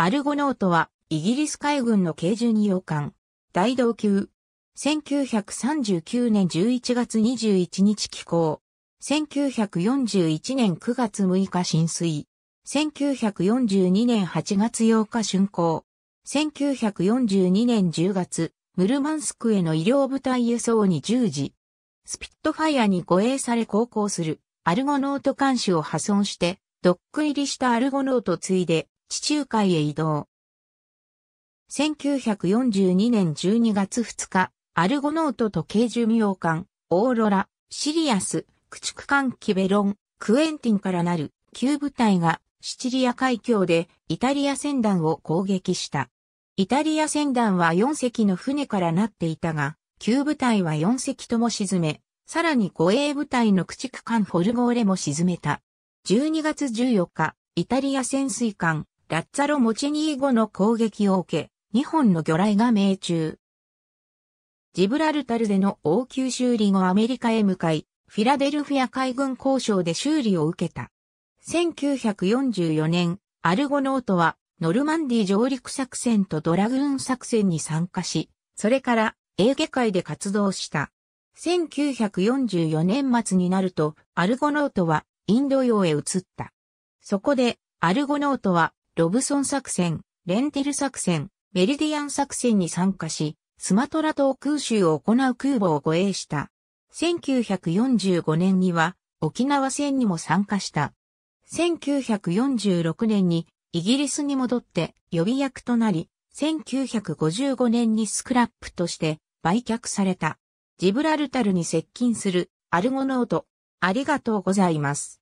アルゴノートは、イギリス海軍の軽巡洋艦、大道級。1939年11月21日寄港。1941年9月6日浸水。1942年8月8日竣工。1942年10月、ムルマンスクへの医療部隊輸送に従事。スピットファイアに護衛され航行する、アルゴノート艦首を破損して、ドック入りしたアルゴノートついで、地中海へ移動。1942年12月2日、アルゴノートと軽寿命艦、オーロラ、シリアス、駆逐艦キベロン、クエンティンからなる旧部隊がシチリア海峡でイタリア船団を攻撃した。イタリア船団は4隻の船からなっていたが、旧部隊は4隻とも沈め、さらに護衛部隊の駆逐艦フォルゴーレも沈めた。12月14日、イタリア潜水艦ラッツァロ・モチニー後の攻撃を受け、2本の魚雷が命中。ジブラルタルでの応急修理後アメリカへ向かい、フィラデルフィア海軍交渉で修理を受けた。1944年、アルゴノートはノルマンディ上陸作戦とドラグーン作戦に参加し、それからエーゲ海で活動した。1944年末になると、アルゴノートはインド洋へ移った。そこで、アルゴノートはロブソン作戦、レンテル作戦、メリディアン作戦に参加し、スマトラ島空襲を行う空母を護衛した。1945年には沖縄戦にも参加した。1946年にイギリスに戻って予備役となり、1955年にスクラップとして売却された。ジブラルタルに接近するアルゴノート。ありがとうございます。